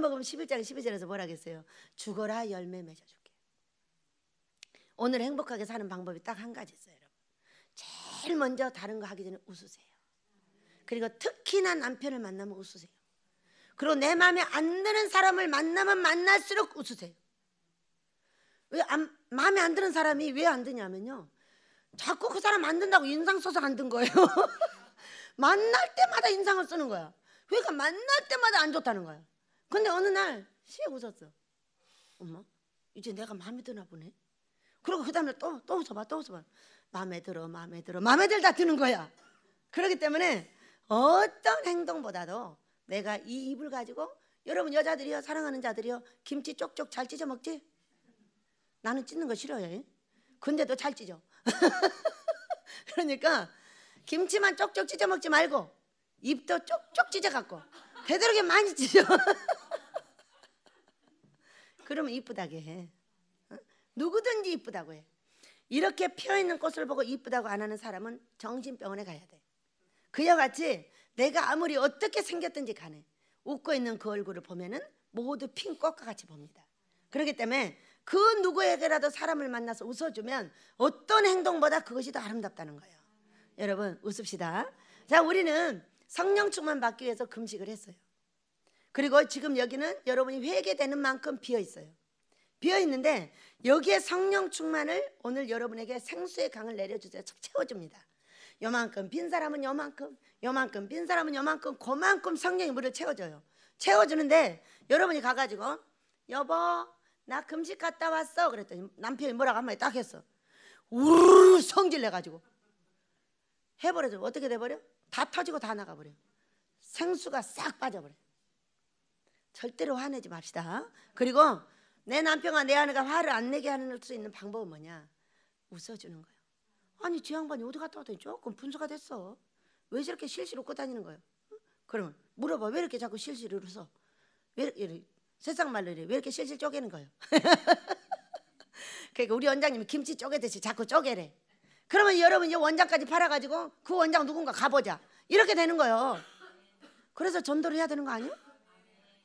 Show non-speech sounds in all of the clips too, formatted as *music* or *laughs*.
요한복음 11장 12절에서 뭐라 그랬어요? 죽어라 열매 맺어줄게. 오늘 행복하게 사는 방법이 딱 한 가지 있어요, 여러분. 제일 먼저 다른 거 하기 전에 웃으세요. 그리고 특히나 남편을 만나면 웃으세요. 그리고 내 마음에 안 드는 사람을 만나면 만날수록 웃으세요. 왜 안, 마음에 안 드는 사람이 왜 안 드냐면요. 자꾸 그 사람 안 든다고 인상 써서 안 든 거예요. *laughs* 만날 때마다 인상을 쓰는 거야. 그러니까 만날 때마다 안 좋다는 거야. 근데 어느 날 시에 웃었어. 엄마, 이제 내가 마음에 드나 보네. 그리고 그 다음에 또, 또 웃어봐, 또 웃어봐. 마음에 들어, 마음에 들어, 마음에 들다 드는 거야. 그렇기 때문에 어떤 행동보다도 내가 이 입을 가지고 여러분 여자들이요, 사랑하는 자들이요, 김치 쪽쪽 잘 찢어 먹지? 나는 찢는 거싫어해 근데도 잘 찢어. *laughs* 그러니까 김치만 쪽쪽 찢어 먹지 말고 입도 쪽쪽 찢어 갖고 되도록이 많이 찢어. *laughs* 그러면 이쁘다게 해. 어? 누구든지 이쁘다고 해. 이렇게 피어 있는 꽃을 보고 이쁘다고 안 하는 사람은 정신병원에 가야 돼. 그와 같이 내가 아무리 어떻게 생겼든지 간에 웃고 있는 그 얼굴을 보면은 모두 핀 꽃과 같이 봅니다. 그렇기 때문에 그 누구에게라도 사람을 만나서 웃어주면 어떤 행동보다 그것이 더 아름답다는 거예요. 여러분 웃읍시다. 자, 우리는 성령충만 받기 위해서 금식을 했어요. 그리고 지금 여기는 여러분이 회개되는 만큼 비어 있어요. 비어 있는데 여기에 성령 충만을 오늘 여러분에게 생수의 강을 내려주세요. 채워줍니다. 요만큼 빈 사람은 요만큼, 요만큼 빈 사람은 요만큼, 그만큼 성령이 물을 채워줘요. 채워주는데 여러분이 가가지고 여보 나 금식 갔다 왔어 그랬더니 남편이 뭐라고 한마디 딱 했어. 우르 성질 내가지고 해버려줘. 어떻게 돼버려? 다 터지고 다 나가버려요. 생수가 싹 빠져버려요. 절대로 화내지 맙시다. 그리고 내 남편과 내 아내가 화를 안 내게 하는 수 있는 방법은 뭐냐? 웃어주는 거예요. 아니 지 양반이 어디 갔다 왔더니 조금 분수가 됐어. 왜 저렇게 실실 웃고 다니는 거예요? 어? 그러면 물어봐 왜 이렇게 자꾸 실실 웃어? 왜 이렇게 세상 말로 이래 왜 이렇게 실실 쪼개는 거예요? *laughs* 그러니까 우리 원장님이 김치 쪼개듯이 자꾸 쪼개래. 그러면 여러분 이 원장까지 팔아가지고 그 원장 누군가 가보자. 이렇게 되는 거예요. 그래서 전도를 해야 되는 거 아니에요?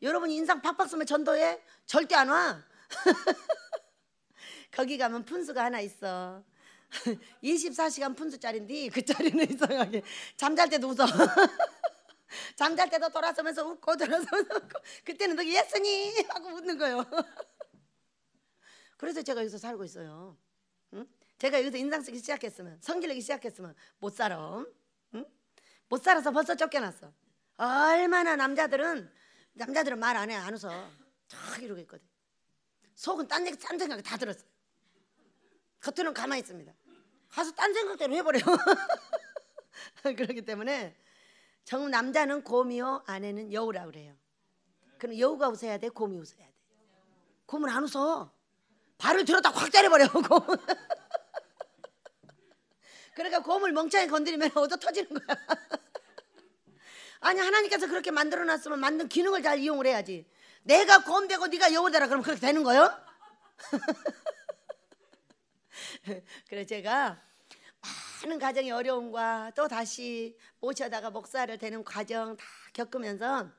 여러분 인상 팍팍 쓰면 전도해? 절대 안 와. *laughs* 거기 가면 푼수가 하나 있어. 24시간 *laughs* 푼수짜리인데 그 자리는 이상하게 잠잘 때도 웃어. *laughs* 잠잘 때도 돌아서면서 웃고 돌아서면서 웃고 그때는 너 예수님 하고 웃는 거예요. 그래서 제가 여기서 살고 있어요. 응? 제가 여기서 인상 쓰기 시작했으면 성질내기 시작했으면 못 살아. 음? 응? 못 살아서 벌써 쫓겨났어. 얼마나 남자들은 남자들은 말 안 해, 안 웃어. 쫙 이러고 있거든. 속은 딴 얘기, 딴 생각 다 들었어. 겉으로는 가만히 있습니다. 가서 딴 생각대로 해버려 *laughs* 그렇기 때문에 정 남자는 곰이요, 아내는 여우라 그래요. 그럼 여우가 웃어야 돼, 곰이 웃어야 돼. 곰은 안 웃어. 발을 들었다 확 때려버려. 곰은. *laughs* 그러니까 곰을 멍청이 건드리면 *laughs* 얻어 터지는 거야. 아니 하나님께서 그렇게 만들어놨으면 만든 기능을 잘 이용을 해야지. 내가 곰 되고 네가 여우 되라 그럼 그렇게 되는 거요? 예 *laughs* 그래서 제가 많은 가정의 어려움과 또 다시 모셔다가 목사를 되는 과정 다 겪으면서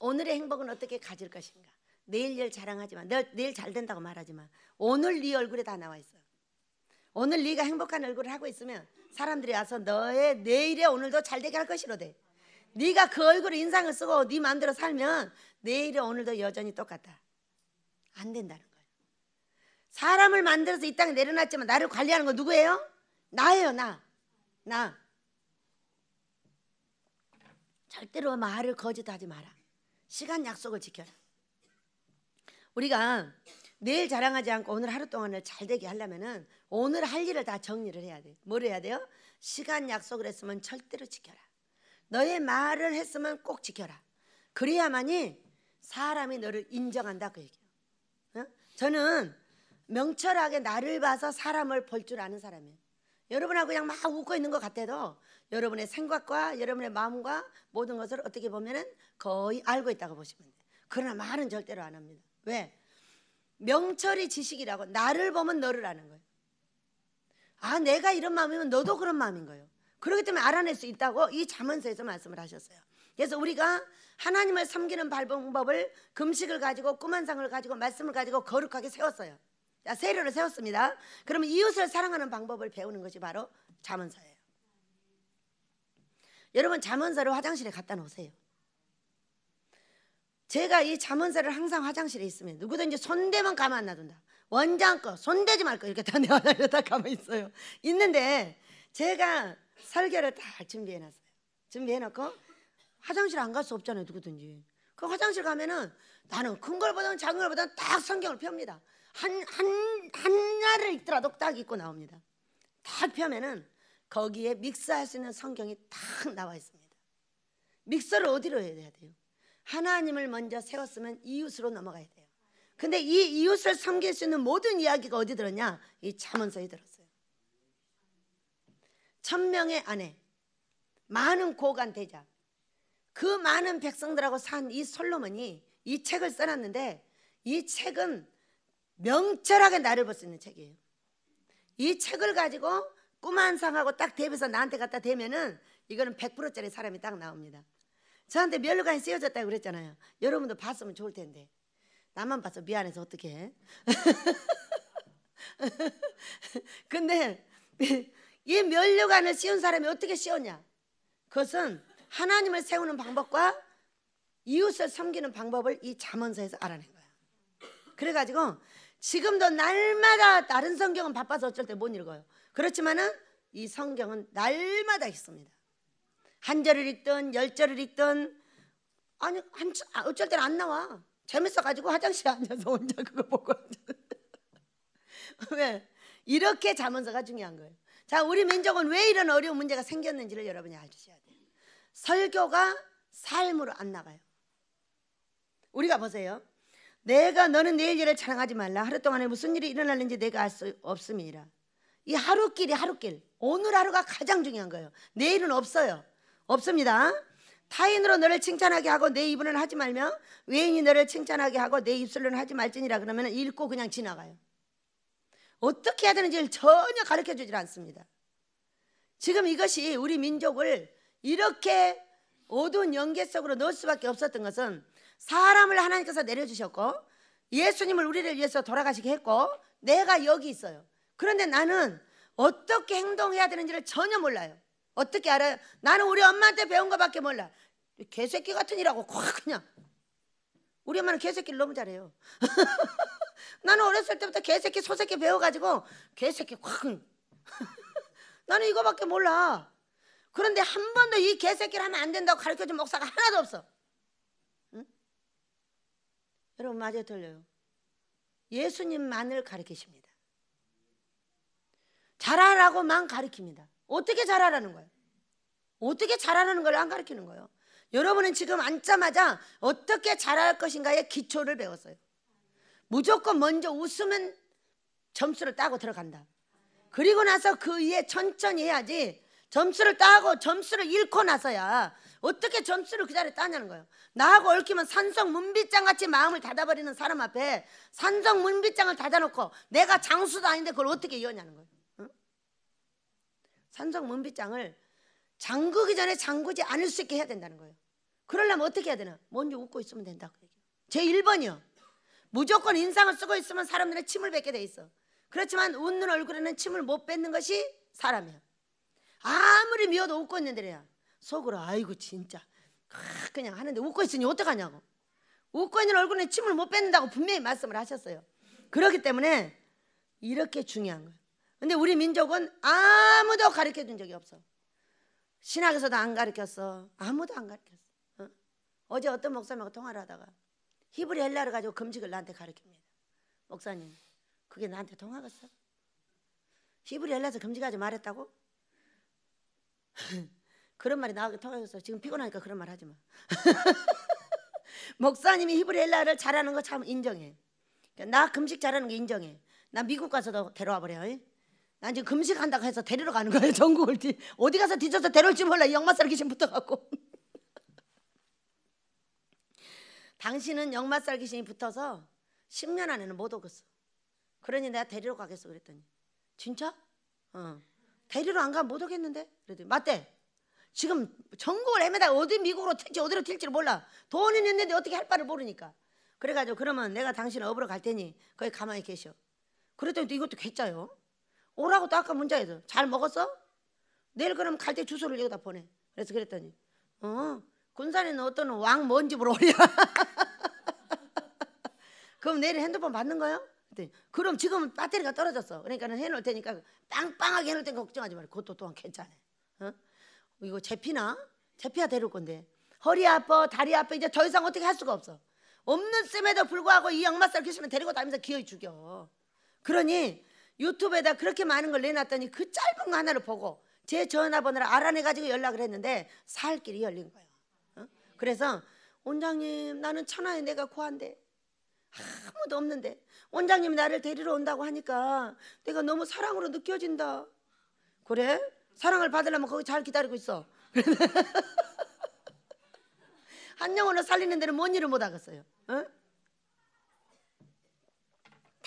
오늘의 행복은 어떻게 가질 것인가. 내일 일 자랑하지만 내일, 잘 된다고 말하지만 오늘 네 얼굴에 다 나와 있어. 오늘 네가 행복한 얼굴을 하고 있으면 사람들이 와서 너의 내일의 오늘도 잘 되게 할것이로돼 네가 그 얼굴에 인상을 쓰고 네 마음대로 살면 내일의 오늘도 여전히 똑같다. 안 된다는 거예요. 사람을 만들어서 이 땅에 내려놨지만 나를 관리하는 건 누구예요? 나예요, 나. 나. 절대로 말을 거짓하지 마라. 시간 약속을 지켜라. 우리가 내일 자랑하지 않고 오늘 하루 동안을 잘 되게 하려면은 오늘 할 일을 다 정리를 해야 돼. 뭘 해야 돼요? 시간 약속을 했으면 절대로 지켜라. 너의 말을 했으면 꼭 지켜라. 그래야만이 사람이 너를 인정한다 그 얘기예요. 어? 저는 명철하게 나를 봐서 사람을 볼 줄 아는 사람이에요. 여러분하고 그냥 막 웃고 있는 것 같아도 여러분의 생각과 여러분의 마음과 모든 것을 어떻게 보면은 거의 알고 있다고 보시면 돼요. 그러나 말은 절대로 안 합니다. 왜? 명철이 지식이라고 나를 보면 너를 아는 거예요. 아, 내가 이런 마음이면 너도 그런 마음인 거예요. 그렇기 때문에 알아낼 수 있다고 이 자문서에서 말씀을 하셨어요. 그래서 우리가 하나님을 섬기는 방법을 금식을 가지고 꿈한상을 가지고 말씀을 가지고 거룩하게 세웠어요. 자, 세례를 세웠습니다. 그러면 이웃을 사랑하는 방법을 배우는 것이 바로 자문서예요. 여러분 자문서를 화장실에 갖다 놓으세요. 제가 이 자문서를 항상 화장실에 있으면 누구든지 손대면 가만 안 놔둔다. 원장 거 손대지 말 거 이렇게 다 *laughs* 내어놔다 가만 있어요. 있는데 제가 설교를 다 준비해놨어요. 준비해놓고 화장실 안 갈 수 없잖아요 누구든지. 그 화장실 가면은 나는 큰 걸 보든 작은 걸 보든 딱 성경을 펴니다. 한 한 한나를 읽더라도 딱 읽고 나옵니다. 딱 펴면은 거기에 믹스할수 있는 성경이 딱 나와 있습니다. 믹서를 어디로 해야 돼요? 하나님을 먼저 세웠으면 이웃으로 넘어가야 돼요. 근데 이 이웃을 섬길 수 있는 모든 이야기가 어디 들었냐? 이 잠언서에 들었어요. 천 명의 아내, 많은 고관 대자, 그 많은 백성들하고 산 이 솔로몬이 이 책을 써놨는데 이 책은 명철하게 나를 볼 수 있는 책이에요. 이 책을 가지고 꿈한 상하고 딱 대비해서 나한테 갖다 대면은 이거는 100%짜리 사람이 딱 나옵니다. 저한테 면류관이 쓰여졌다고 그랬잖아요. 여러분도 봤으면 좋을 텐데. 나만 봤어. 미안해서 어떻게 *laughs* 근데 이면류관을 씌운 사람이 어떻게 씌웠냐? 그것은 하나님을 세우는 방법과 이웃을 섬기는 방법을 이 자문서에서 알아낸 거야. 그래가지고 지금도 날마다 다른 성경은 바빠서 어쩔 때 못 읽어요. 그렇지만은 이 성경은 날마다 있습니다. 한 절을 읽든 열 절을 읽든 아니 한 아, 어쩔 때는 안 나와 재밌어 가지고 화장실에 앉아서 혼자 그거 보고 *laughs* 왜 이렇게 자문서가 중요한 거예요. 자 우리 민족은 왜 이런 어려운 문제가 생겼는지를 여러분이 알주셔야 돼요. 설교가 삶으로 안 나가요. 우리가 보세요. 내가 너는 내일 일을 자랑하지 말라. 하루 동안에 무슨 일이 일어날는지 내가 알 수 없음이니라. 이 하루길이 하루길. 오늘 하루가 가장 중요한 거예요. 내일은 없어요. 없습니다. 타인으로 너를 칭찬하게 하고 내 입으로는 하지 말며 외인이 너를 칭찬하게 하고 내 입술로는 하지 말지니라 그러면 읽고 그냥 지나가요. 어떻게 해야 되는지를 전혀 가르쳐 주질 않습니다. 지금 이것이 우리 민족을 이렇게 어두운 연계 속으로 넣을 수밖에 없었던 것은 사람을 하나님께서 내려주셨고 예수님을 우리를 위해서 돌아가시게 했고 내가 여기 있어요. 그런데 나는 어떻게 행동해야 되는지를 전혀 몰라요. 어떻게 알아요? 나는 우리 엄마한테 배운 거밖에 몰라. 개새끼 같은 일하고확 그냥. 우리 엄마는 개새끼를 너무 잘해요. *laughs* 나는 어렸을 때부터 개새끼, 소새끼 배워가지고 개새끼 확. *laughs* 나는 이거밖에 몰라. 그런데 한 번도 이 개새끼를 하면 안 된다고 가르쳐준 목사가 하나도 없어. 응? 여러분 맞아 들려요. 예수님만을 가르치십니다. 잘하라고만 가르칩니다. 어떻게 잘하라는 거예요? 어떻게 잘하라는 걸 안 가르치는 거예요. 여러분은 지금 앉자마자 어떻게 잘할 것인가의 기초를 배웠어요. 무조건 먼저 웃으면 점수를 따고 들어간다. 그리고 나서 그 위에 천천히 해야지 점수를 따고 점수를 잃고 나서야 어떻게 점수를 그 자리에 따냐는 거예요. 나하고 얽히면 산성 문빗장 같이 마음을 닫아버리는 사람 앞에 산성 문빗장을 닫아놓고 내가 장수도 아닌데 그걸 어떻게 이어냐는 거예요. 산성 문비장을 잠그기 전에 잠그지 않을 수 있게 해야 된다는 거예요. 그러려면 어떻게 해야 되나? 먼저 웃고 있으면 된다고 얘기해요. 제 1번이요. 무조건 인상을 쓰고 있으면 사람들의 침을 뱉게 돼 있어. 그렇지만 웃는 얼굴에는 침을 못 뱉는 것이 사람이야. 아무리 미워도 웃고 있는 데야. 속으로 아이고 진짜 아, 그냥 하는데 웃고 있으니 어떡하냐고. 웃고 있는 얼굴에 침을 못 뱉는다고 분명히 말씀을 하셨어요. 그렇기 때문에 이렇게 중요한 거예요. 근데 우리 민족은 아무도 가르쳐 준 적이 없어. 신학에서도 안 가르쳤어. 아무도 안 가르쳤어. 어? 어제 어떤 목사님하고 통화를 하다가 히브리 헬라를 가지고 금식을 나한테 가르칩니다. 목사님, 그게 나한테 통화갔어? 히브리 헬라에서 금식하지 말했다고? *laughs* 그런 말이 나한테 통화했어. 지금 피곤하니까 그런 말 하지 마. *laughs* 목사님이 히브리 헬라를 잘하는 거 참 인정해. 그러니까 나 금식 잘하는 게 인정해. 나 미국 가서도 데려와 버려. 난 지금 금식한다고 해서 데리러 가는 거예요. 전국을 뒤, 어디 가서 뒤져서 데려올지 몰라. 역마살 귀신 붙어갖고. *laughs* 당신은 역마살 귀신이 붙어서 10년 안에는 못 오겠어. 그러니 내가 데리러 가겠어. 그랬더니 진짜? 어. 데리러 안 가면 못 오겠는데? 그랬더니 맞대. 지금 전국을 헤매다 가 어디 미국으로 튈지 어디로 튈지를 몰라. 돈은 있는데 어떻게 할 바를 모르니까. 그래가지고 그러면 내가 당신을 업으러 갈 테니 거기 가만히 계셔. 그랬더니 또 이것도 괴짜요. 오라고 또 아까 문자에서 잘 먹었어? 내일 그럼갈 때 주소를 여기다 보내. 그래서 그랬더니 어 군산에는 어떤 왕 뭔 집으로 오려 그럼 내일 핸드폰 받는 거요 그럼 지금은 배터리가 떨어졌어. 그러니까는 해놓을 테니까 빵빵하게 해놓을 테니까 걱정하지 말고 그것도 또한 괜찮아. 어? 이거 제피나 제피야 데려올 건데 허리 아파 다리 아파 이제 더 이상 어떻게 할 수가 없어. 없는 셈에도 불구하고 이양마살 계시면 데리고 다니면서 기어이 죽여. 그러니 유튜브에다 그렇게 많은 걸 내놨더니 그 짧은 거 하나를 보고 제 전화번호를 알아내가지고 연락을 했는데 살 길이 열린 거예요. 어? 그래서 원장님 나는 천하에 내가 고한데 아무도 없는데 원장님 나를 데리러 온다고 하니까 내가 너무 사랑으로 느껴진다. 그래? 사랑을 받으려면 거기 잘 기다리고 있어. 한 *laughs* 영혼을 살리는 데는 뭔 일을 못 하겠어요. 어?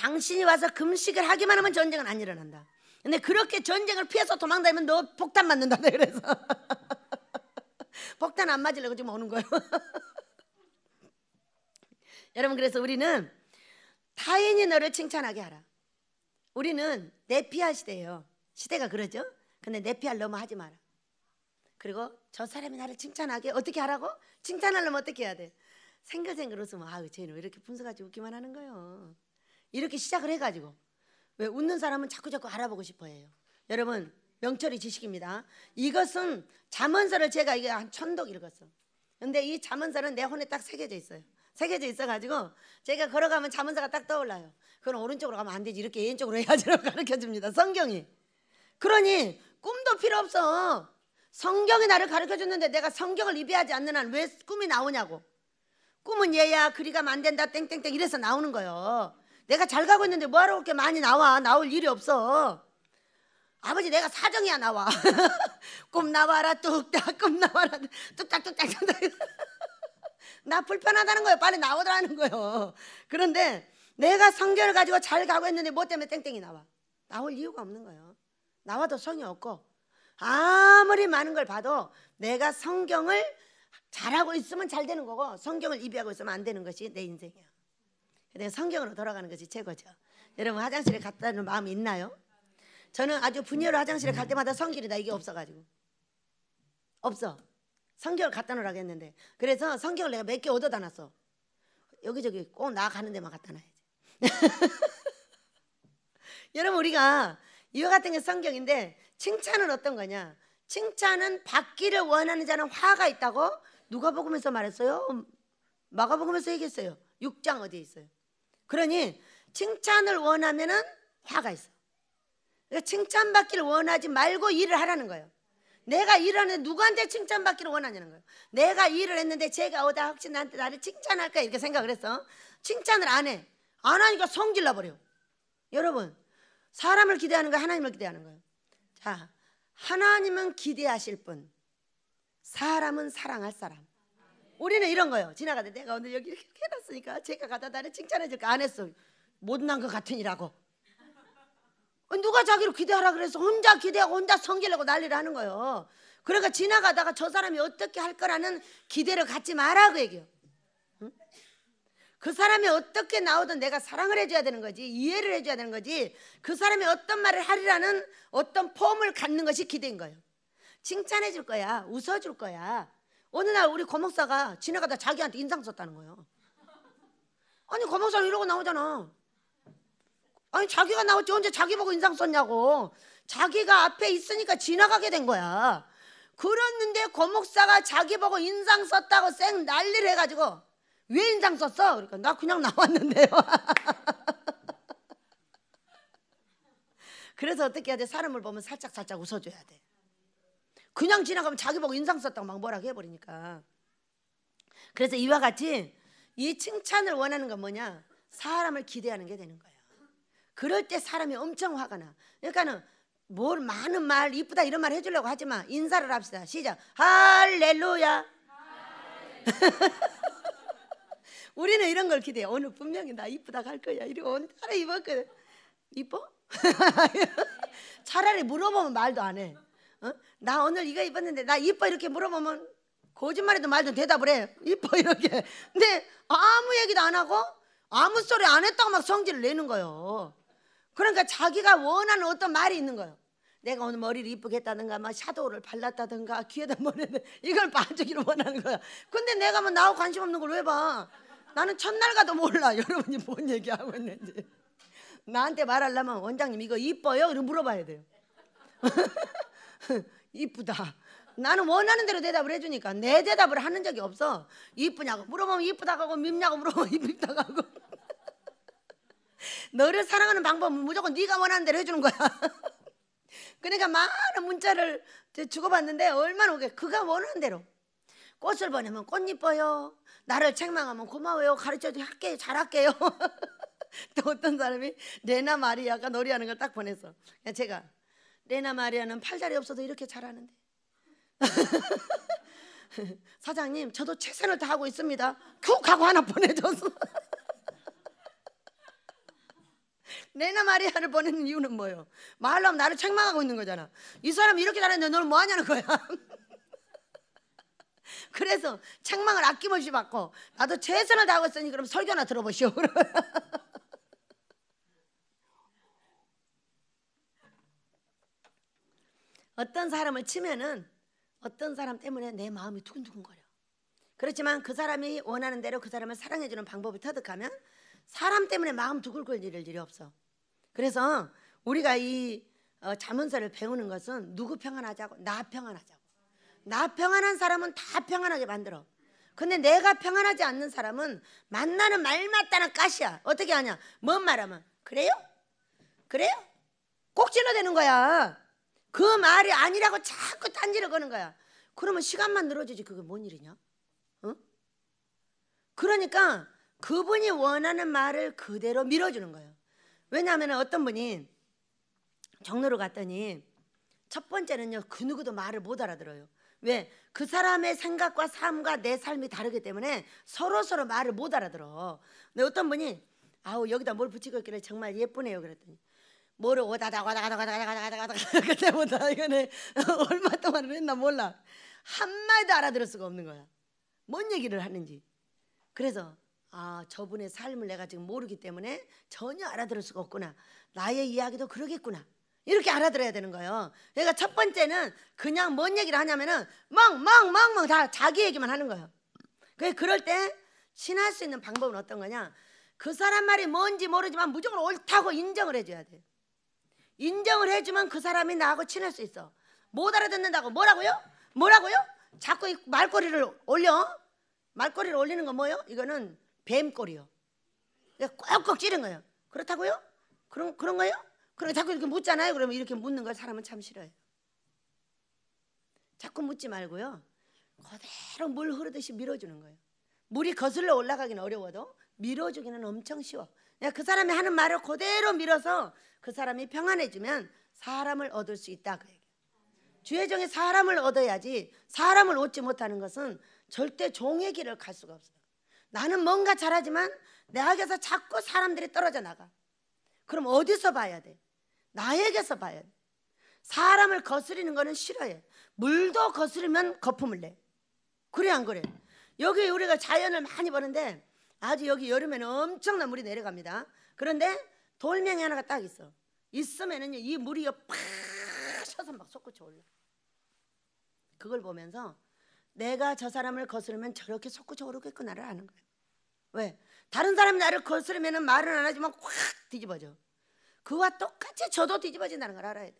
당신이 와서 금식을 하기만 하면 전쟁은 안 일어난다. 근데 그렇게 전쟁을 피해서 도망다니면 너 폭탄 맞는다. 그래서 *laughs* 폭탄 안 맞으려고 지금 오는 거예요. *laughs* 여러분 그래서 우리는 타인이 너를 칭찬하게 하라. 우리는 내피할 시대예요. 시대가 그러죠. 근데 내피할 너무 하지 마라. 그리고 저 사람이 나를 칭찬하게 어떻게 하라고? 칭찬하려면 어떻게 해야 돼? 생글생글 웃으면 아우 쟤는 왜 이렇게 분수가지고 웃기만 하는 거예요. 이렇게 시작을 해가지고 왜 웃는 사람은 자꾸 자꾸 알아보고 싶어해요. 여러분 명철이 지식입니다. 이것은 자문서를 제가 이게 한 천독 읽었어. 근데 이 자문서는 내 혼에 딱 새겨져 있어요. 새겨져 있어가지고 제가 걸어가면 자문서가 딱 떠올라요. 그건 오른쪽으로 가면 안 되지 이렇게 왼쪽으로 해야지라고 가르쳐 줍니다. 성경이. 그러니 꿈도 필요 없어. 성경이 나를 가르쳐 줬는데 내가 성경을 입에하지 않는 한 왜 꿈이 나오냐고. 꿈은 얘야 그리 가면 안 된다 땡땡땡 이래서 나오는 거예요. 내가 잘 가고 있는데 뭐하러 그렇게 많이 나와? 나올 일이 없어. 아버지 내가 사정이야 나와. *laughs* 꿈 나와라 뚝딱 꿈 나와라 뚝딱 뚝딱 뚝딱. *laughs* 나 불편하다는 거예요. 빨리 나오라는 더 거예요. 그런데 내가 성결을 가지고 잘 가고 있는데 뭐 때문에 땡땡이 나와? 나올 이유가 없는 거예요. 나와도 성이 없고 아무리 많은 걸 봐도 내가 성경을 잘하고 있으면 잘 되는 거고 성경을 이비하고 있으면 안 되는 것이 내 인생이야. 내가 성경으로 돌아가는 것이 최고죠. 여러분 화장실에 갔다는 마음이 있나요? 저는 아주 분열로 화장실에 갈 때마다 성질이다 이게 없어가지고 없어. 성경을 갖다 놓으라고 했는데 그래서 성경을 내가 몇 개 얻어다 놨어. 여기저기 꼭 나가는 데만 갖다 놔야지. *laughs* 여러분 우리가 이와 같은 게 성경인데 칭찬은 어떤 거냐? 칭찬은 받기를 원하는 자는 화가 있다고 누가복음에서 말했어요. 마가복음에서 얘기했어요. 6장 어디에 있어요? 그러니 칭찬을 원하면은 화가 있어. 그러니까 칭찬받기를 원하지 말고 일을 하라는 거예요. 내가 일 하는데 누구한테 칭찬받기를 원하냐는 거예요. 내가 일을 했는데 제가 오다 혹시 나한테 나를 칭찬할까 이렇게 생각을 했어. 칭찬을 안 해. 안 하니까 성질 나버려. 여러분, 사람을 기대하는 거 하나님을 기대하는 거예요. 자, 하나님은 기대하실 분, 사람은 사랑할 사람. 우리는 이런 거요. 예 지나가는데 내가 오늘 여기 이렇게 해놨으니까 제가 가다 나를 칭찬해 줄까 안 했어. 못난 것 같으니라고. 어, 누가 자기를 기대하라 그래서 혼자 기대하고 혼자 성기려고 난리를 하는 거예요. 그러니까 지나가다가 저 사람이 어떻게 할 거라는 기대를 갖지 마라 고 얘기요. 해그 사람이 어떻게 나오든 내가 사랑을 해줘야 되는 거지 이해를 해줘야 되는 거지 그 사람이 어떤 말을 하리라는 어떤 폼을 갖는 것이 기대인 거예요. 칭찬해 줄 거야, 웃어 줄 거야, 어느 날 우리 거목사가 지나가다 자기한테 인상 썼다는 거예요. 아니 거목사는 이러고 나오잖아. 아니 자기가 나왔지 언제 자기 보고 인상 썼냐고. 자기가 앞에 있으니까 지나가게 된 거야. 그랬는데 거목사가 자기 보고 인상 썼다고 쌩 난리를 해가지고 왜 인상 썼어? 그러니까 나 그냥 *laughs* 나왔는데요. 그래서 어떻게 해야 돼? 사람을 보면 살짝 살짝 웃어줘야 돼. 그냥 지나가면 자기 보고 인상 썼다고 막 뭐라고 해버리니까. 그래서 이와 같이 이 칭찬을 원하는 건 뭐냐? 사람을 기대하는 게 되는 거야 그럴 때 사람이 엄청 화가 나. 그러니까는 뭘 많은 말 이쁘다 이런 말 해주려고 하지 마. 인사를 합시다. 시작. 할렐루야. *laughs* 우리는 이런 걸 기대해. 오늘 분명히 나 이쁘다 갈 거야. 이리 온 차라리 입었거든. 이뻐? *laughs* 차라리 물어보면 말도 안 해. 어? 나 오늘 이거 입었는데 나 이뻐 이렇게 물어보면 거짓말해도 말든 대답을 해 *laughs* 이뻐 이렇게 근데 아무 얘기도 안 하고 아무 소리 안 했다고 막 성질을 내는 거예요 그러니까 자기가 원하는 어떤 말이 있는 거예요 내가 오늘 머리를 이쁘게 했다든가 막 샤도우를 발랐다든가 귀에다 뭐랬는 이걸 봐주기를 원하는 거야 근데 내가 뭐 나하고 관심 없는 걸 왜봐 나는 첫날 가도 몰라 *laughs* 여러분이 뭔 얘기하고 있는지 나한테 말하려면 원장님 이거 이뻐요? 이렇 물어봐야 돼요 *laughs* *laughs* 이쁘다. 나는 원하는 대로 대답을 해주니까 내 대답을 하는 적이 없어. 이쁘냐고 물어보면 이쁘다고 하고 밉냐고 물어보면 *laughs* 밉다고 하고. *laughs* 너를 사랑하는 방법은 무조건 네가 원하는 대로 해주는 거야. 그러니까 많은 문자를 주고받는데 얼마나 오게 그가 원하는 대로. 꽃을 보내면 꽃 이뻐요. 나를 책망하면 고마워요. 가르쳐 주 할게요. 잘할게요. 또 어떤 사람이 내나 마리아가 놀이하는 걸 딱 보냈어. 그러니까 제가 레나 마리아는 팔다리 없어도 이렇게 잘하는데. *laughs* 사장님, 저도 최선을 다하고 있습니다. 쿡 하고 하나 보내줘서. 레나 *laughs* 마리아를 보내는 이유는 뭐예요? 말로 하면 나를 책망하고 있는 거잖아. 이 사람 이렇게 잘하는데 너는 뭐 하냐는 거야. *laughs* 그래서 책망을 아낌없이 받고 나도 최선을 다하고 있으니 그럼 설교나 들어보시오. 어떤 사람을 치면은 어떤 사람 때문에 내 마음이 두근두근거려. 그렇지만 그 사람이 원하는 대로 그 사람을 사랑해주는 방법을 터득하면 사람 때문에 마음 두근거릴 일이 없어. 그래서 우리가 이 어, 자문서를 배우는 것은 누구 평안하자고 나 평안하자고. 나 평안한 사람은 다 평안하게 만들어. 근데 내가 평안하지 않는 사람은 만나는 말마따나 가시야. 어떻게 하냐? 뭔 말하면 그래요? 그래요? 꼭 찔러대는 거야. 그 말이 아니라고 자꾸 딴지를 거는 거야. 그러면 시간만 늘어지지 그게 뭔 일이냐? 응? 어? 그러니까 그분이 원하는 말을 그대로 밀어주는 거예요. 왜냐하면 어떤 분이 정로로 갔더니 첫 번째는요 그 누구도 말을 못 알아들어요. 왜? 그 사람의 생각과 삶과 내 삶이 다르기 때문에 서로 서로 말을 못 알아들어. 근데 어떤 분이 아우 여기다 뭘 붙이고 있길래 정말 예쁘네요 그랬더니 뭐를 오다다 오다다 오다다 오다다 오다다 오다다 그때보다 이거는 *laughs* 얼마 동안을 했나 몰라 한 말도 알아들을 수가 없는 거야 뭔 얘기를 하는지 그래서 아 저분의 삶을 내가 지금 모르기 때문에 전혀 알아들을 수가 없구나 나의 이야기도 그러겠구나 이렇게 알아들어야 되는 거예요 그러니까 첫 번째는 그냥 뭔 얘기를 하냐면은 멍멍멍멍 다 자기 얘기만 하는 거예요 그래 그럴 때 친할 수 있는 방법은 어떤 거냐 그 사람 말이 뭔지 모르지만 무조건 옳다고 인정을 해줘야 돼요 인정을 해주면 그 사람이 나하고 친할 수 있어. 못 알아듣는다고 뭐라고요? 뭐라고요? 자꾸 이 말꼬리를 올려. 말꼬리를 올리는 건 뭐예요? 이거는 뱀꼬리요. 꼭꼭 찌른 거예요. 그렇다고요? 그런 그런 거예요? 그럼 자꾸 이렇게 묻잖아요. 그러면 이렇게 묻는 걸 사람은 참 싫어요. 자꾸 묻지 말고요. 그대로 물 흐르듯이 밀어주는 거예요. 물이 거슬러 올라가기는 어려워도 밀어주기는 엄청 쉬워. 그 사람이 하는 말을 그대로 밀어서 그 사람이 평안해지면 사람을 얻을 수 있다. 그 주의종이 사람을 얻어야지 사람을 얻지 못하는 것은 절대 종의 길을 갈 수가 없어요. 나는 뭔가 잘하지만 내 학에서 자꾸 사람들이 떨어져 나가. 그럼 어디서 봐야 돼? 나에게서 봐야 돼. 사람을 거스리는 거는 싫어해. 물도 거스르면 거품을 내. 그래 안 그래? 여기 우리가 자연을 많이 보는데 아주 여기 여름에는 엄청난 물이 내려갑니다. 그런데 돌멩이 하나가 딱 있어. 있으면은이 물이 파셔서 막 솟구쳐 올라. 그걸 보면서 내가 저 사람을 거스르면 저렇게 솟구쳐 오르겠구나를 아는 거예요. 왜? 다른 사람이 나를 거스르면은 말은 안 하지만 확 뒤집어져. 그와 똑같이 저도 뒤집어진다는 걸 알아야 돼.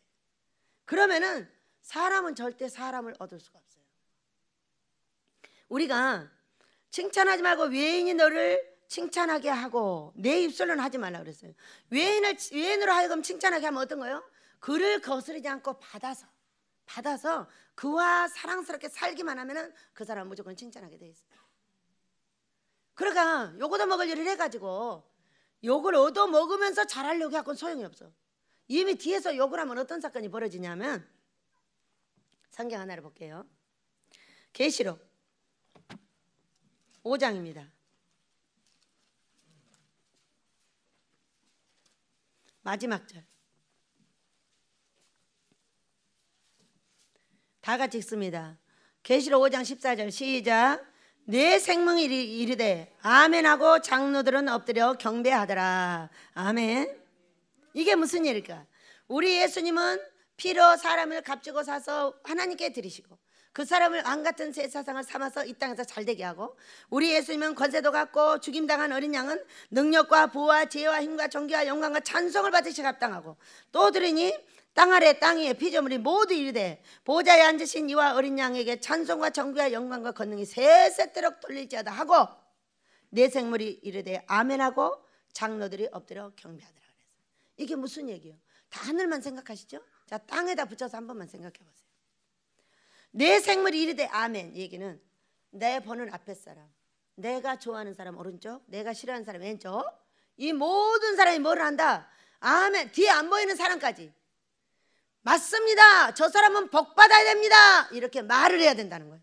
그러면은 사람은 절대 사람을 얻을 수가 없어요. 우리가 칭찬하지 말고 외인이 너를 칭찬하게 하고 내 입술로는 하지 말라 그랬어요. 외인을 외인으로 하여금 칭찬하게 하면 어떤 거요? 그를 거스르지 않고 받아서 받아서 그와 사랑스럽게 살기만 하면은 그 사람 무조건 칭찬하게 돼 있어요. 그러니까 욕거도 먹을 일을 해가지고 욕을 얻어 먹으면서 잘하려고 하고 소용이 없어. 이미 뒤에서 욕을 하면 어떤 사건이 벌어지냐면 성경 하나를 볼게요. 계시록 5장입니다. 마지막 절. 다 같이 읽습니다. 계시록 5장 14절 시작. 내 생명이 이르되 아멘하고 장로들은 엎드려 경배하더라. 아멘. 이게 무슨 일일까? 우리 예수님은 피로 사람을 값주고 사서 하나님께 드리시고 그 사람을 왕 같은 세상을 삼아서 이 땅에서 잘 되게 하고 우리 예수님은 권세도 갖고 죽임 당한 어린 양은 능력과 부와 지혜와 힘과 정기와 영광과 찬송을 받으시 합당하고 또 들으니 땅 아래 땅 위에 피조물이 모두 이르되 보좌에 앉으신 이와 어린 양에게 찬송과 정기와 영광과 권능이 세세대록 돌릴지어다 하고 내 생물이 이르되 아멘하고 장로들이 엎드려 경배하더라 그래서 이게 무슨 얘기예요? 다 하늘만 생각하시죠? 자 땅에다 붙여서 한 번만 생각해 보세요. 내 생물이 이르되 아멘. 얘기는 내 보는 앞에 사람, 내가 좋아하는 사람 오른쪽, 내가 싫어하는 사람 왼쪽. 이 모든 사람이 뭘 한다? 아멘. 뒤에 안 보이는 사람까지. 맞습니다. 저 사람은 복 받아야 됩니다. 이렇게 말을 해야 된다는 거예요.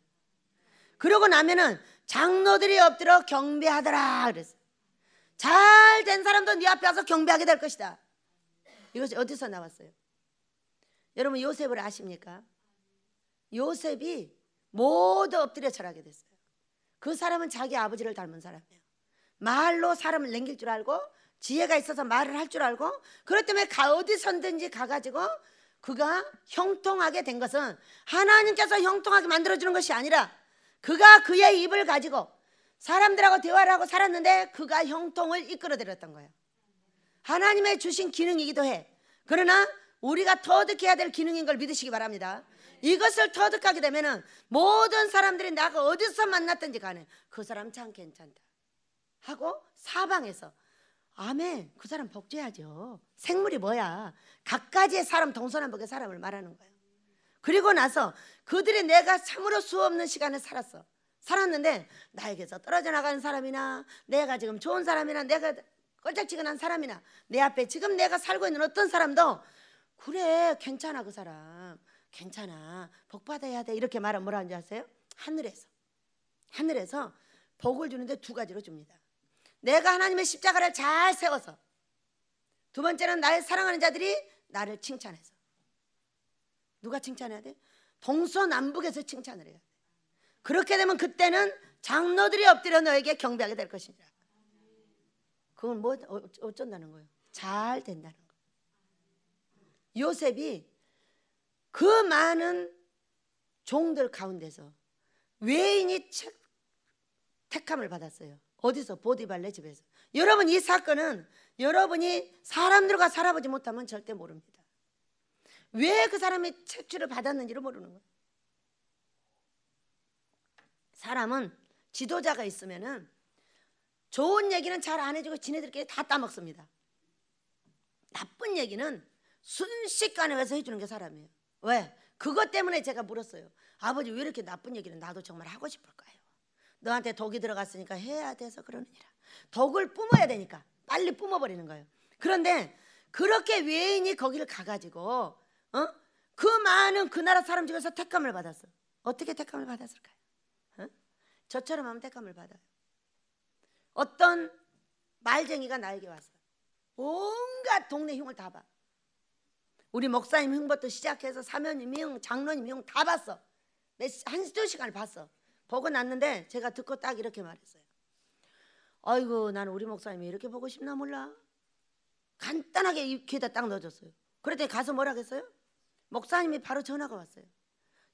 그러고 나면은 장로들이 엎드려 경배하더라 그랬어. 잘된 사람도 네 앞에 와서 경배하게 될 것이다. 이것이 어디서 나왔어요? 여러분 요셉을 아십니까? 요셉이 모두 엎드려 절하게 됐어요. 그 사람은 자기 아버지를 닮은 사람이에요. 말로 사람을 냉길 줄 알고 지혜가 있어서 말을 할 줄 알고 그렇 때문에 가 어디선든지 가가지고 그가 형통하게 된 것은 하나님께서 형통하게 만들어주는 것이 아니라 그가 그의 입을 가지고 사람들하고 대화를 하고 살았는데 그가 형통을 이끌어들였던 거예요. 하나님의 주신 기능이기도 해. 그러나 우리가 터득해야 될 기능인 걸 믿으시기 바랍니다. 이것을 터득하게 되면은 모든 사람들이 나가 어디서 만났든지 간에 그 사람 참 괜찮다 하고 사방에서 아멘 그 사람 복제하죠 생물이 뭐야 각가지의 사람 동서남북의 사람을 말하는 거예요 그리고 나서 그들이 내가 참으로 수없는 시간을 살았어 살았는데 나에게서 떨어져 나가는 사람이나 내가 지금 좋은 사람이나 내가 껄짝지근한 사람이나 내 앞에 지금 내가 살고 있는 어떤 사람도 그래 괜찮아 그 사람 괜찮아. 복 받아야 돼. 이렇게 말하면 뭐라 하는지 아세요? 하늘에서. 하늘에서 복을 주는데 두 가지로 줍니다. 내가 하나님의 십자가를 잘 세워서 두 번째는 나를 사랑하는 자들이 나를 칭찬해서 누가 칭찬해야 돼? 동서남북에서 칭찬을 해야 돼. 그렇게 되면 그때는 장로들이 엎드려 너에게 경배하게 될 것이니라. 그건 뭐 어쩐다는 거예요? 잘 된다는 거. 예요 요셉이 그 많은 종들 가운데서 외인이 택함을 받았어요. 어디서? 보디발레 집에서. 여러분 이 사건은 여러분이 사람들과 살아보지 못하면 절대 모릅니다. 왜 그 사람이 채취를 받았는지를 모르는 거예요. 사람은 지도자가 있으면은 좋은 얘기는 잘 안 해주고 지네들끼리 다 따먹습니다. 나쁜 얘기는 순식간에 가서 해주는 게 사람이에요. 왜? 그것 때문에 제가 물었어요. 아버지 왜 이렇게 나쁜 얘기를 나도 정말 하고 싶을까요? 너한테 독이 들어갔으니까 해야 돼서 그러느니라. 독을 뿜어야 되니까 빨리 뿜어버리는 거예요. 그런데 그렇게 외인이 거기를 가가지고 어? 그 많은 그 나라 사람 중에서 택감을 받았어. 어떻게 택감을 받았을까요? 어? 저처럼 하면 택감을 받아요. 어떤 말쟁이가 나에게 왔어. 온갖 동네 흉을 다 봐. 우리 목사님 흥부터 시작해서 사면님 흥, 장로님 흥다 봤어. 한두 시간을 봤어. 보고 났는데 제가 듣고 딱 이렇게 말했어요. 아이고 나는 우리 목사님이 이렇게 보고 싶나 몰라. 간단하게 귀에다 딱 넣어줬어요. 그랬더니 가서 뭐라그랬어요 목사님이 바로 전화가 왔어요.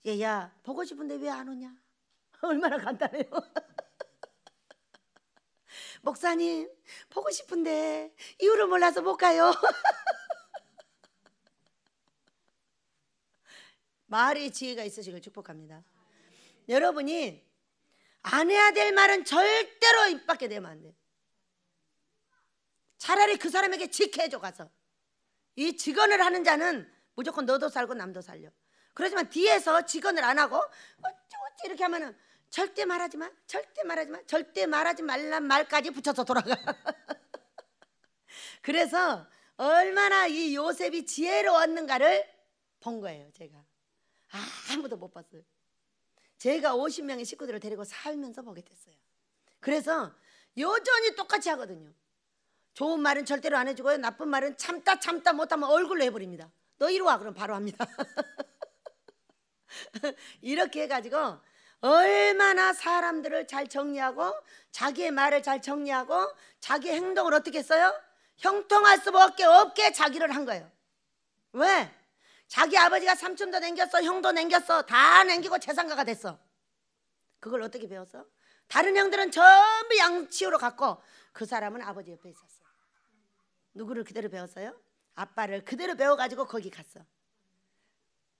얘야 보고 싶은데 왜 안 오냐? *laughs* 얼마나 간단해요. *laughs* 목사님 보고 싶은데 이유를 몰라서 못 가요. *laughs* 말의 지혜가 있으시길 축복합니다. 여러분이 안 해야 될 말은 절대로 입 밖에 내면 안 돼. 차라리 그 사람에게 지켜줘 가서 이 직언을 하는 자는 무조건 너도 살고 남도 살려. 그러지만 뒤에서 직언을 안 하고 어찌어찌 이렇게 하면은 절대 말하지 마, 절대 말하지 마, 절대 말하지 말란 말까지 붙여서 돌아가. *laughs* 그래서 얼마나 이 요셉이 지혜로웠는가를 본 거예요, 제가. 아, 아무도 못 봤어요. 제가 50명의 식구들을 데리고 살면서 보게 됐어요. 그래서 여전히 똑같이 하거든요. 좋은 말은 절대로 안 해주고요. 나쁜 말은 참다 참다 못하면 얼굴로 해버립니다. 너 이리 와 그럼 바로 합니다. *laughs* 이렇게 해가지고 얼마나 사람들을 잘 정리하고 자기의 말을 잘 정리하고 자기 행동을 어떻게 했어요? 형통할 수밖에 없게 자기를 한 거예요. 왜? 자기 아버지가 삼촌도 남겼어, 형도 남겼어, 다 남기고 재산가가 됐어. 그걸 어떻게 배웠어? 다른 형들은 전부 양치우러 갔고 그 사람은 아버지 옆에 있었어. 누구를 그대로 배웠어요? 아빠를 그대로 배워가지고 거기 갔어.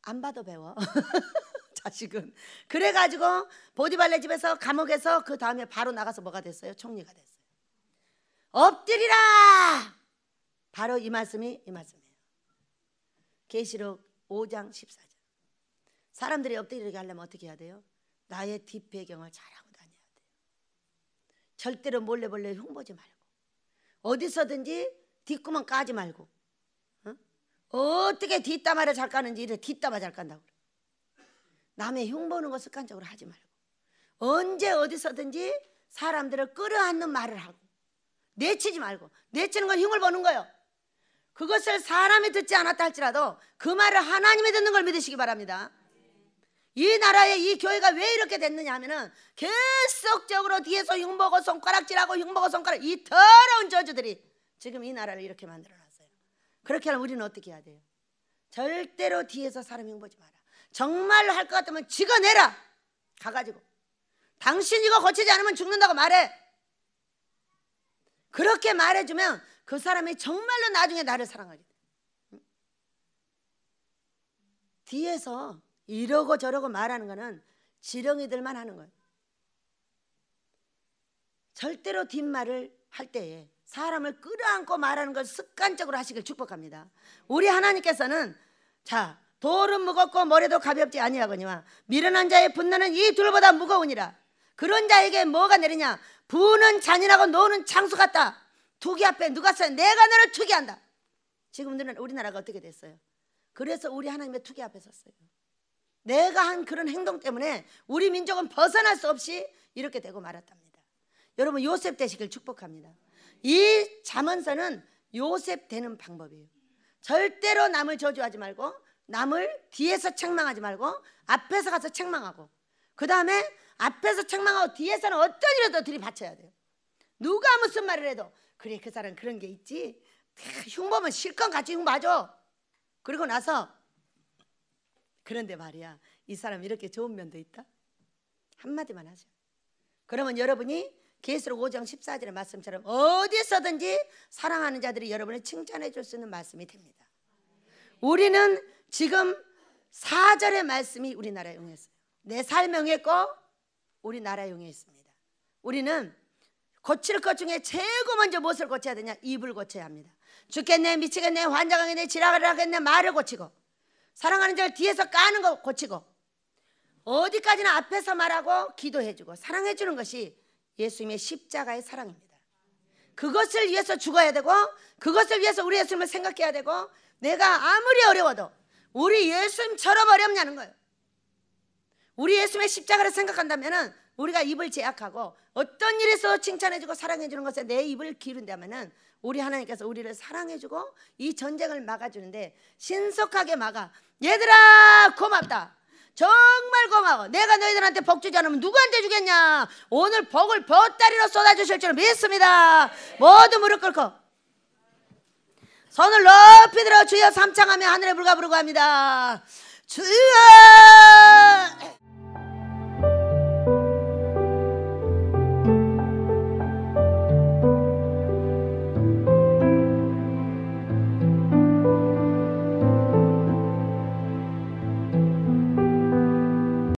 안 봐도 배워. *laughs* 자식은. 그래가지고 보디발레 집에서 감옥에서 그 다음에 바로 나가서 뭐가 됐어요? 총리가 됐어요. 엎드리라! 바로 이 말씀이 이 말씀. 계시록 5장 14절. 사람들이 엎드리게 하려면 어떻게 해야 돼요? 나의 뒷배경을 잘하고 다녀야 돼요. 절대로 몰래몰래 흉보지 말고 어디서든지 뒷구멍 까지 말고 어? 떻게 뒷담화를 잘 까는지 이래 뒷담화 잘 깐다고 그래. 남의 흉보는 거 습관적으로 하지 말고 언제 어디서든지 사람들을 끌어안는 말을 하고 내치지 말고 내치는 건 흉을 보는 거예요. 그것을 사람이 듣지 않았다 할지라도 그 말을 하나님이 듣는 걸 믿으시기 바랍니다. 이 나라에 이 교회가 왜 이렇게 됐느냐 하면은 계속적으로 뒤에서 흉보고 손가락질하고 흉보고 손가락 이 더러운 저주들이 지금 이 나라를 이렇게 만들어 놨어요. 그렇게 하면 우리는 어떻게 해야 돼요? 절대로 뒤에서 사람 흉보지 마라. 정말로 할 것 같으면 찍어내라. 가가지고 당신 이거 고치지 않으면 죽는다고 말해. 그렇게 말해주면 그 사람이 정말로 나중에 나를 사랑하게 돼. 뒤에서 이러고 저러고 말하는 거는 지렁이들만 하는 거예요. 절대로 뒷말을 할 때에 사람을 끌어안고 말하는 걸 습관적으로 하시길 축복합니다. 우리 하나님께서는 자 돌은 무겁고 머리도 가볍지 아니하거니와 미련한 자의 분노는 이 둘보다 무거우니라. 그런 자에게 뭐가 내리냐? 부는 잔인하고 노는 장수 같다. 투기 앞에 누가 서 내가 너를 투기한다. 지금 우리나라가 어떻게 됐어요? 그래서 우리 하나님의 투기 앞에 섰어요. 내가 한 그런 행동 때문에 우리 민족은 벗어날 수 없이 이렇게 되고 말았답니다. 여러분 요셉 되시길 축복합니다. 이 자문서는 요셉 되는 방법이에요. 절대로 남을 저주하지 말고 남을 뒤에서 책망하지 말고 앞에서 가서 책망하고 그 다음에 앞에서 책망하고 뒤에서는 어떤 일에도 들이받쳐야 돼요. 누가 무슨 말을 해도 그래 그 사람 그런 게 있지. 흉보면 실컷 같이 흉봐줘. 그리고 나서 그런데 말이야 이 사람 이렇게 좋은 면도 있다. 한마디만 하죠. 그러면 여러분이 계시록 5장 14절의 말씀처럼 어디서든지 사랑하는 자들이 여러분을 칭찬해 줄 수 있는 말씀이 됩니다. 우리는 지금 4절의 말씀이 우리나라에 용했어요. 내 삶에 용했고 우리나라에 용했습니다. 우리는 고칠 것 중에 제일 먼저 무엇을 고쳐야 되냐? 입을 고쳐야 합니다. 죽겠네, 미치겠네, 환장하겠네, 지랄하겠네, 말을 고치고 사랑하는 자를 뒤에서 까는 거 고치고 어디까지나 앞에서 말하고 기도해주고 사랑해주는 것이 예수님의 십자가의 사랑입니다. 그것을 위해서 죽어야 되고 그것을 위해서 우리 예수님을 생각해야 되고 내가 아무리 어려워도 우리 예수님처럼 어렵냐는 거예요. 우리 예수님의 십자가를 생각한다면 우리가 입을 제약하고 어떤 일에서 칭찬해주고 사랑해주는 것에 내 입을 기른다면은 우리 하나님께서 우리를 사랑해주고 이 전쟁을 막아주는데 신속하게 막아. 얘들아 고맙다. 정말 고마워. 내가 너희들한테 복 주지 않으면 누구한테 주겠냐? 오늘 복을 벗다리로 쏟아주실 줄 믿습니다. 모두 무릎 꿇고 손을 높이 들어 주여 삼창하며 하늘에 불가 부르고 합니다. 주여!